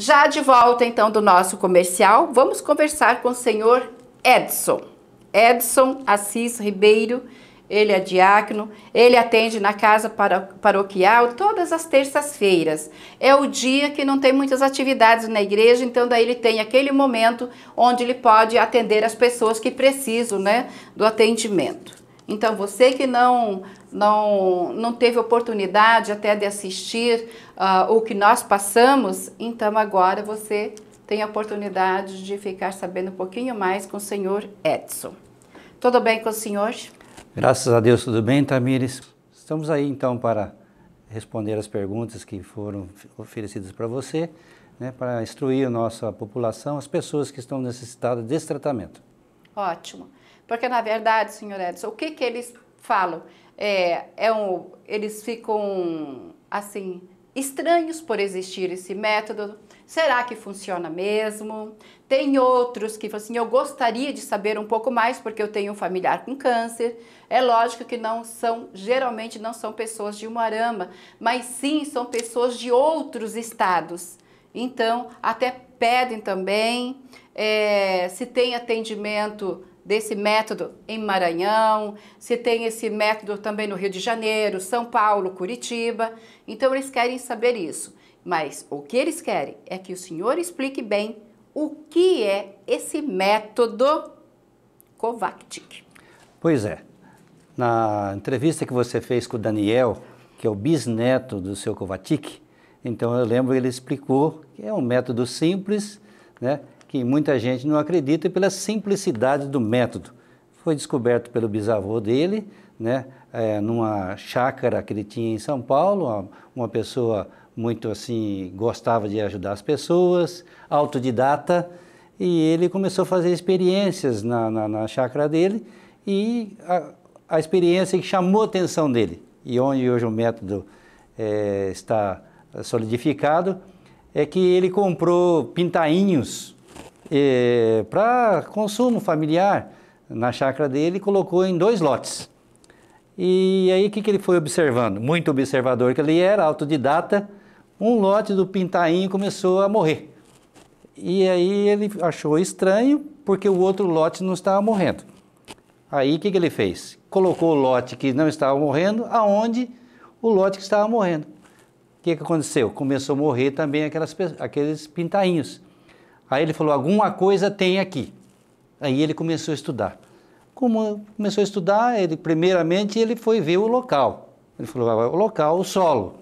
Já de volta então do nosso comercial, vamos conversar com o senhor Edson. Edson Assis Ribeiro, ele é diácono, ele atende na casa paroquial todas as terças-feiras. É o dia que não tem muitas atividades na igreja, então daí ele tem aquele momento onde ele pode atender as pessoas que precisam né, do atendimento. Então você que não não, não teve oportunidade até de assistir uh, o que nós passamos, então agora você tem a oportunidade de ficar sabendo um pouquinho mais com o senhor Edson. Tudo bem com o senhor? Graças a Deus, tudo bem, Tamires. Estamos aí então para responder as perguntas que foram oferecidas para você, né, para instruir a nossa população, as pessoas que estão necessitadas desse tratamento. Ótimo. Porque, na verdade, senhor Edson, o que, que eles falam? é, é um, eles ficam assim estranhos por existir esse método. Será que funciona mesmo? Tem outros que assim, eu gostaria de saber um pouco mais porque eu tenho um familiar com câncer. É lógico que não são, geralmente não são pessoas de Moarama, mas sim são pessoas de outros estados. Então, até pedem também é, se tem atendimento desse método em Maranhão, se tem esse método também no Rio de Janeiro, São Paulo, Curitiba. Então eles querem saber isso. Mas o que eles querem é que o senhor explique bem o que é esse método Kovacic. Pois é. Na entrevista que você fez com o Daniel, que é o bisneto do seu Kovacic, então eu lembro ele explicou que é um método simples, né? que muita gente não acredita pela simplicidade do método. Foi descoberto pelo bisavô dele, né, é, numa chácara que ele tinha em São Paulo, uma, uma pessoa muito assim, gostava de ajudar as pessoas, autodidata, e ele começou a fazer experiências na, na, na chácara dele e a, a, experiência que chamou a atenção dele, e onde hoje o método é, está solidificado, é que ele comprou pintainhos eh, para consumo familiar na chácara dele, colocou em dois lotes. E aí o que, que ele foi observando? Muito observador que ele era, autodidata, um lote do pintainho começou a morrer. E aí ele achou estranho porque o outro lote não estava morrendo. Aí o que, que ele fez? Colocou o lote que não estava morrendo aonde o lote que estava morrendo. O que, que aconteceu? Começou a morrer também aquelas, aqueles pintainhos. Aí ele falou: alguma coisa tem aqui. Aí ele começou a estudar. Como começou a estudar, ele primeiramente ele foi ver o local. Ele falou: ah, o local, o solo.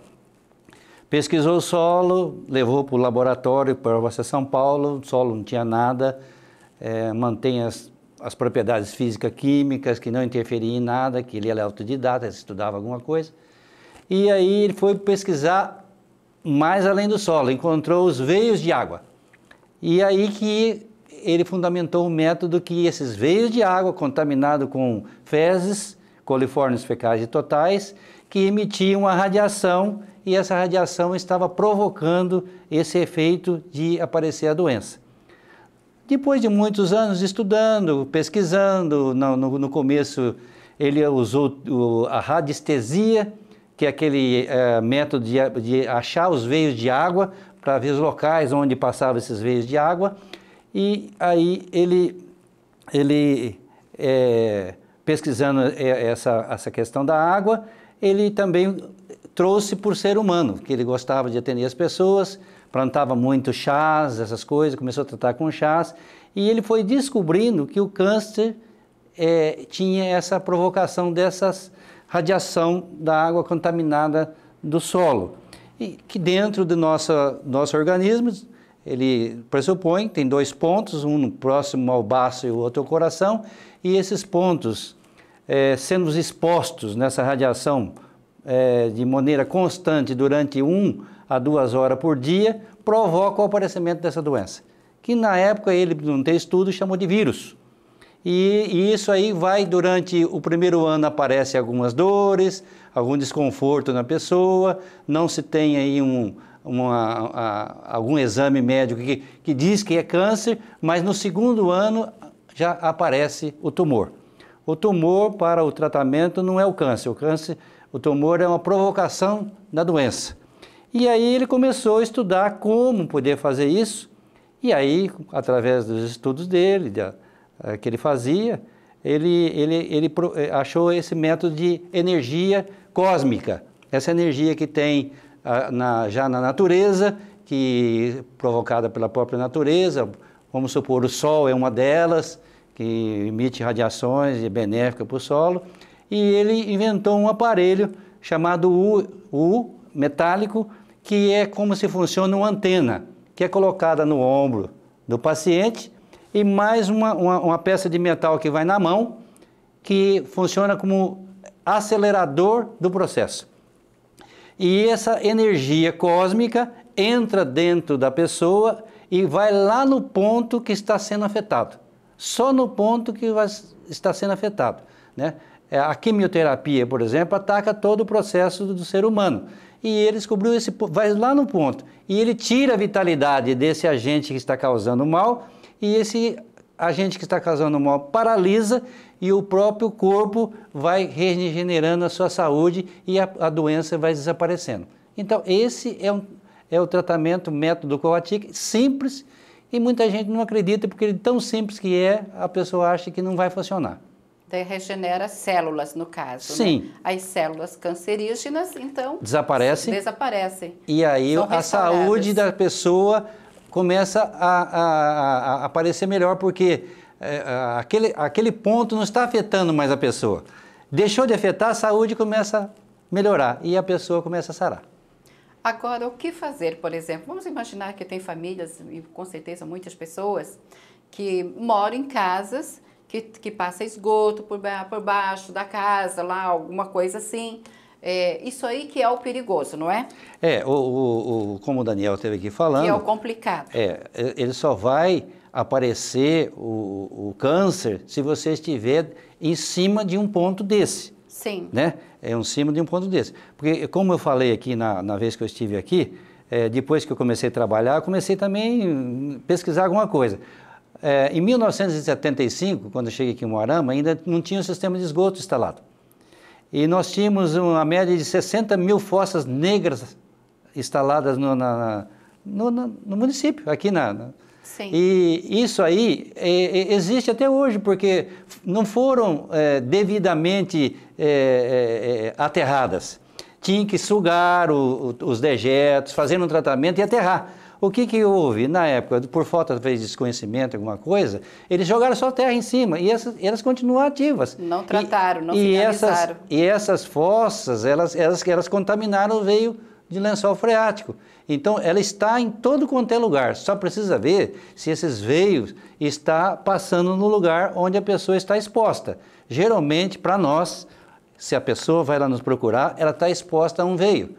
Pesquisou o solo, levou para o laboratório para São Paulo. O solo não tinha nada. É, mantém as, as propriedades físicas, químicas que não interferiam em nada, que ele era autodidata, estudava alguma coisa. E aí ele foi pesquisar mais além do solo, encontrou os veios de água. E aí que ele fundamentou o método que esses veios de água contaminados com fezes, coliformes fecais e totais, que emitiam a radiação e essa radiação estava provocando esse efeito de aparecer a doença. Depois de muitos anos estudando, pesquisando, no, no, no começo ele usou o, a radiestesia, que é aquele é, método de, de achar os veios de água para ver os locais onde passavam esses veios de água, e aí ele, ele é, pesquisando é, essa, essa questão da água, ele também trouxe por ser humano, que ele gostava de atender as pessoas, plantava muito chás, essas coisas, começou a tratar com chás, e ele foi descobrindo que o câncer é, tinha essa provocação dessas radiação da água contaminada do solo e que dentro do nosso nosso organismo, ele pressupõe, tem dois pontos, um próximo ao baço e o outro ao coração, e esses pontos é, sendo expostos nessa radiação é, de maneira constante durante um a duas horas por dia, provoca o aparecimento dessa doença, que na época ele não tem estudo chamou de vírus. E, e, isso aí vai durante o primeiro ano aparece algumas dores, algum desconforto na pessoa, não se tem aí um, uma, a, algum exame médico que, que diz que é câncer, mas no segundo ano já aparece o tumor. O tumor para o tratamento não é o câncer, o câncer, o tumor é uma provocação da doença. E aí ele começou a estudar como poder fazer isso, e aí através dos estudos dele, da, de, eh, que ele fazia, ele, ele, ele eh, achou esse método de energia cósmica. Essa energia que tem ah, na, já na natureza, que provocada pela própria natureza, vamos supor, o Sol é uma delas, que emite radiações e é benéfica para o solo, e ele inventou um aparelho chamado U, U metálico, que é como se funciona uma antena, que é colocada no ombro do paciente e mais uma, uma, uma peça de metal que vai na mão, que funciona como acelerador do processo. E essa energia cósmica entra dentro da pessoa e vai lá no ponto que está sendo afetado. Só no ponto que vai, está sendo afetado. Né? É, a quimioterapia, por exemplo, ataca todo o processo do ser humano. E ele descobriu esse vai lá no ponto. E ele tira a vitalidade desse agente que está causando mal e esse agente que está causando mal paralisa e o próprio corpo vai regenerando a sua saúde e a, a doença vai desaparecendo. Então, esse é, um, é o tratamento método Coatic, simples, e muita gente não acredita porque ele é tão simples que é, a pessoa acha que não vai funcionar. Então, regenera células, no caso. Né? Sim. Né? As células cancerígenas, então. Desaparecem. Desaparecem. E aí a saúde da pessoa começa a, a, a aparecer melhor, porque é, aquele, aquele ponto não está afetando mais a pessoa. Deixou de afetar, a saúde começa a melhorar e a pessoa começa a sarar. Agora, o que fazer, por exemplo? Vamos imaginar que tem famílias, e com certeza muitas pessoas, que moram em casas que, que passa esgoto por, por baixo da casa, lá, alguma coisa assim. É, isso aí que é o perigoso, não é? É, o, o, o como o Daniel esteve aqui falando. Que é o complicado. É, ele só vai aparecer o, o câncer se você estiver em cima de um ponto desse. Sim. Né? É em cima de um ponto desse. Porque, como eu falei aqui na, na vez que eu estive aqui, é, depois que eu comecei a trabalhar, comecei também a pesquisar alguma coisa. É, em 1975, quando eu cheguei aqui em Moarama, ainda não tinha o sistema de esgoto instalado. E nós tínhamos uma média de 60 mil fossas negras instaladas no, na, no, no município, aqui na, Sim. E isso aí é, é, existe até hoje, porque não foram é, devidamente é, é, é aterradas. Tinha que sugar o, o, os dejetos, fazer um tratamento e aterrar. O que, que houve? Na época, por falta de desconhecimento, alguma coisa, eles jogaram só terra em cima e essas, elas continuam ativas. Não trataram, e, não e finalizaram. Essas, e essas fossas, elas, elas, elas contaminaram o veio de lençol freático. Então, ela está em todo quanto é lugar. Só precisa ver se esses veios está passando no lugar onde a pessoa está exposta. Geralmente, para nós, se a pessoa vai lá nos procurar, ela está exposta a um veio.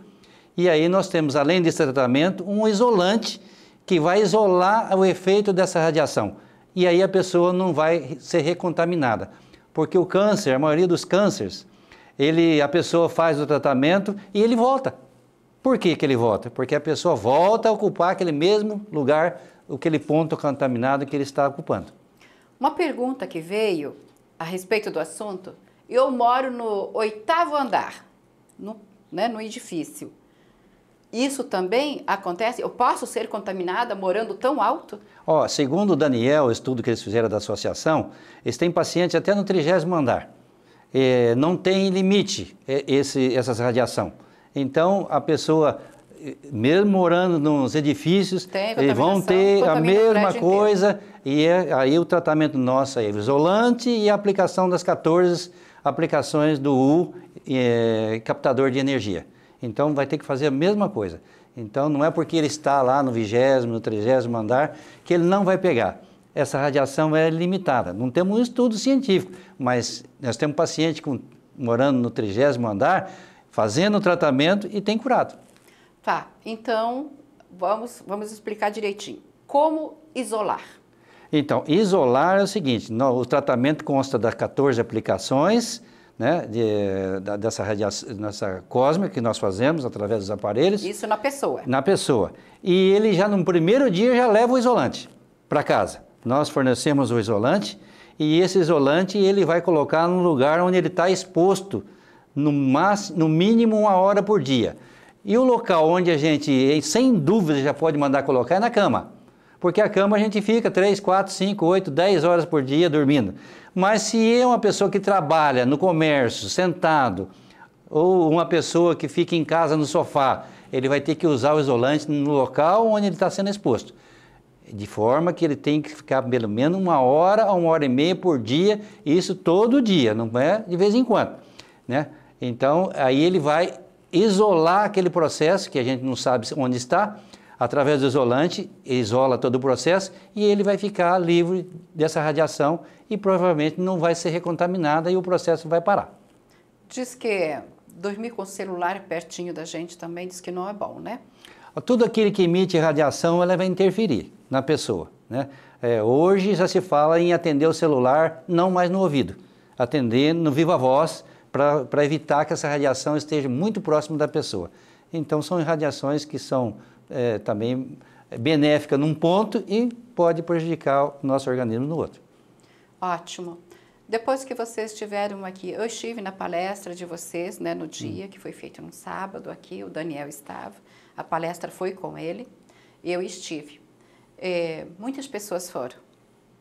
E aí nós temos, além desse tratamento, um isolante que vai isolar o efeito dessa radiação. E aí a pessoa não vai ser recontaminada. Porque o câncer, a maioria dos cânceres, ele, a pessoa faz o tratamento e ele volta. Por que, que ele volta? Porque a pessoa volta a ocupar aquele mesmo lugar, aquele ponto contaminado que ele está ocupando. Uma pergunta que veio a respeito do assunto: eu moro no oitavo andar, no, né, no edifício. Isso também acontece? Eu posso ser contaminada morando tão alto? Ó, oh, segundo o Daniel, o estudo que eles fizeram da associação, eles têm pacientes até no trigésimo andar. É, não tem limite é, esse, essas radiação. Então, a pessoa, é, mesmo morando nos edifícios, eles vão ter a mesma coisa. E é, aí o tratamento nosso é isolante e a aplicação das 14 aplicações do U, é, captador de energia. Então vai ter que fazer a mesma coisa. Então não é porque ele está lá no vigésimo, no trigésimo andar que ele não vai pegar. Essa radiação é limitada. Não temos um estudo científico, mas nós temos paciente com, morando no trigésimo andar, fazendo o tratamento e tem curado. Tá, então vamos, vamos explicar direitinho. Como isolar? Então, isolar é o seguinte: no, o tratamento consta das 14 aplicações né, de, da, dessa radiação dessa cósmica que nós fazemos através dos aparelhos. Isso na pessoa. Na pessoa. E ele já no primeiro dia já leva o isolante para casa. Nós fornecemos o isolante e esse isolante ele vai colocar no lugar onde ele está exposto no, máximo, no mínimo uma hora por dia. E o local onde a gente, sem dúvida, já pode mandar colocar é na cama. Porque a cama a gente fica 3, 4, 5, 8, 10 horas por dia dormindo. Mas se é uma pessoa que trabalha no comércio, sentado, ou uma pessoa que fica em casa no sofá, ele vai ter que usar o isolante no local onde ele está sendo exposto. De forma que ele tem que ficar pelo menos uma hora a uma hora e meia por dia, isso todo dia, não é de vez em quando. Né? Então, aí ele vai isolar aquele processo que a gente não sabe onde está, Através do isolante, isola todo o processo e ele vai ficar livre dessa radiação e provavelmente não vai ser recontaminada e o processo vai parar. Diz que dormir com o celular pertinho da gente também diz que não é bom, né? Tudo aquilo que emite radiação, ela vai interferir na pessoa, né? É, hoje já se fala em atender o celular não mais no ouvido, atender no viva voz para evitar que essa radiação esteja muito próximo da pessoa. Então são radiações que são é, também benéfica num ponto e pode prejudicar o nosso organismo no outro. Ótimo. Depois que vocês estiveram aqui, eu estive na palestra de vocês, né, no dia hum. que foi feito no sábado aqui, o Daniel estava, a palestra foi com ele, eu estive. É, muitas pessoas foram,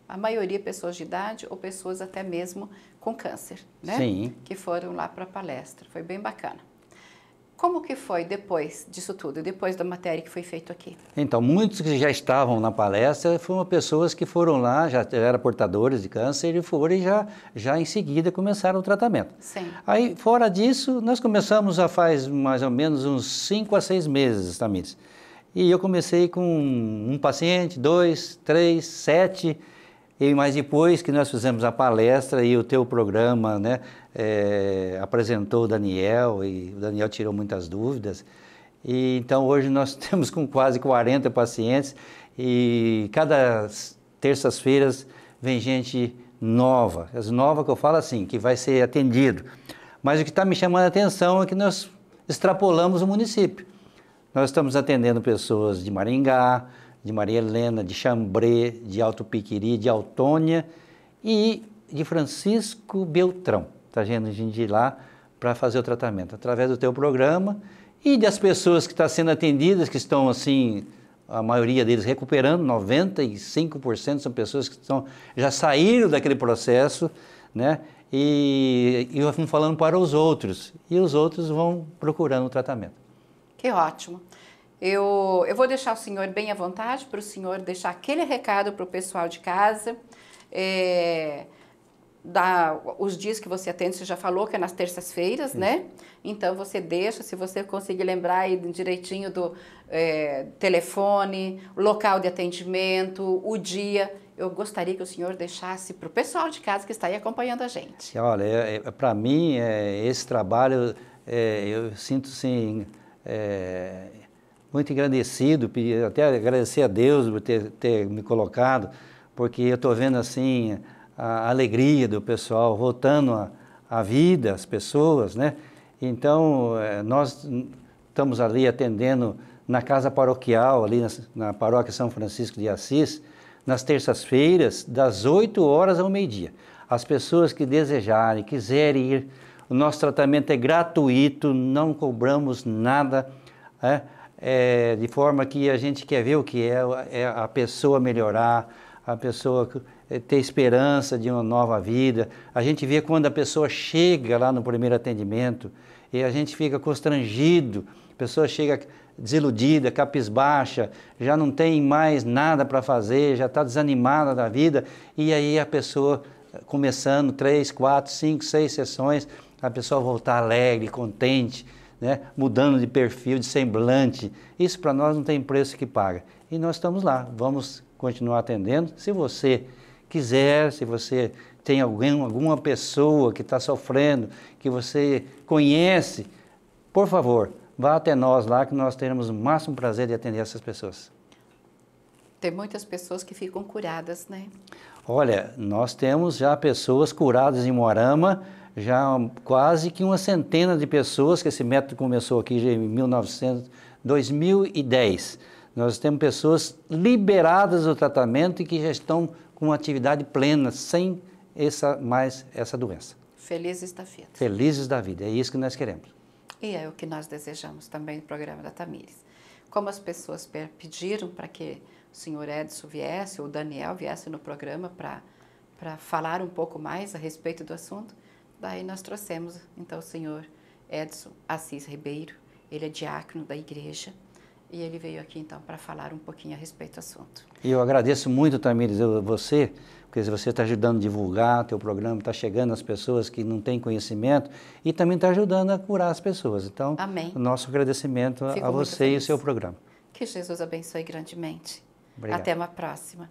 a maioria pessoas de idade ou pessoas até mesmo com câncer, né? Sim. Que foram lá para a palestra, foi bem bacana. Como que foi depois disso tudo, depois da matéria que foi feita aqui? Então, muitos que já estavam na palestra foram pessoas que foram lá, já eram portadores de câncer e foram e já, já em seguida começaram o tratamento. Sim. Aí, fora disso, nós começamos a faz mais ou menos uns 5 a 6 meses, Tamires. E eu comecei com um paciente, dois, três, sete e, mas depois que nós fizemos a palestra e o teu programa né, é, apresentou o Daniel, e o Daniel tirou muitas dúvidas. E, então hoje nós temos com quase 40 pacientes e cada terças-feiras vem gente nova. As novas que eu falo assim, que vai ser atendido. Mas o que está me chamando a atenção é que nós extrapolamos o município. Nós estamos atendendo pessoas de Maringá, de Maria Helena, de Chambré, de Alto Piquiri, de Autônia e de Francisco Beltrão. Está vendo gente de lá para fazer o tratamento através do teu programa e das pessoas que estão tá sendo atendidas, que estão assim, a maioria deles recuperando, 95% são pessoas que estão, já saíram daquele processo, né? E, e vão falando para os outros, e os outros vão procurando o tratamento. Que ótimo. Eu, eu vou deixar o senhor bem à vontade para o senhor deixar aquele recado para o pessoal de casa. É, da, os dias que você atende, você já falou que é nas terças-feiras, né? Então você deixa, se você conseguir lembrar aí direitinho do é, telefone, local de atendimento, o dia. Eu gostaria que o senhor deixasse para o pessoal de casa que está aí acompanhando a gente. Olha, é, é, para mim, é, esse trabalho, é, eu sinto sim é, muito agradecido, até agradecer a Deus por ter, ter me colocado, porque eu estou vendo assim a alegria do pessoal voltando a, a vida, as pessoas, né? Então, eh, nós estamos ali atendendo na casa paroquial, ali na, na paróquia São Francisco de Assis, nas terças-feiras, das 8 horas ao meio-dia. As pessoas que desejarem, quiserem ir, o nosso tratamento é gratuito, não cobramos nada. né? é, de forma que a gente quer ver o que é, é a pessoa melhorar, a pessoa é, ter esperança de uma nova vida. A gente vê quando a pessoa chega lá no primeiro atendimento e a gente fica constrangido, a pessoa chega desiludida, capisbaixa, já não tem mais nada para fazer, já está desanimada da vida, e aí a pessoa começando três, quatro, cinco, seis sessões, a pessoa voltar alegre, contente, né, mudando de perfil, de semblante. Isso para nós não tem preço que paga. E nós estamos lá, vamos continuar atendendo. Se você quiser, se você tem alguém, alguma pessoa que está sofrendo, que você conhece, por favor, vá até nós lá que nós teremos o máximo prazer de atender essas pessoas. Tem muitas pessoas que ficam curadas, né? Olha, nós temos já pessoas curadas em Moarama já quase que uma centena de pessoas, que esse método começou aqui em 1900, 2010. Nós temos pessoas liberadas do tratamento e que já estão com atividade plena, sem essa, mais essa doença. Felizes da vida. Felizes da vida, é isso que nós queremos. E é o que nós desejamos também no programa da Tamires. Como as pessoas pediram para que o senhor Edson viesse, ou o Daniel viesse no programa para falar um pouco mais a respeito do assunto, Daí nós trouxemos então o senhor Edson Assis Ribeiro, ele é diácono da igreja e ele veio aqui então para falar um pouquinho a respeito do assunto. E eu agradeço muito, também, Tamires, você, porque você está ajudando a divulgar, teu programa está chegando às pessoas que não têm conhecimento e também está ajudando a curar as pessoas. Então, Amém. nosso agradecimento Fico a você feliz. e o seu programa. Que Jesus abençoe grandemente. Obrigado. Até uma próxima.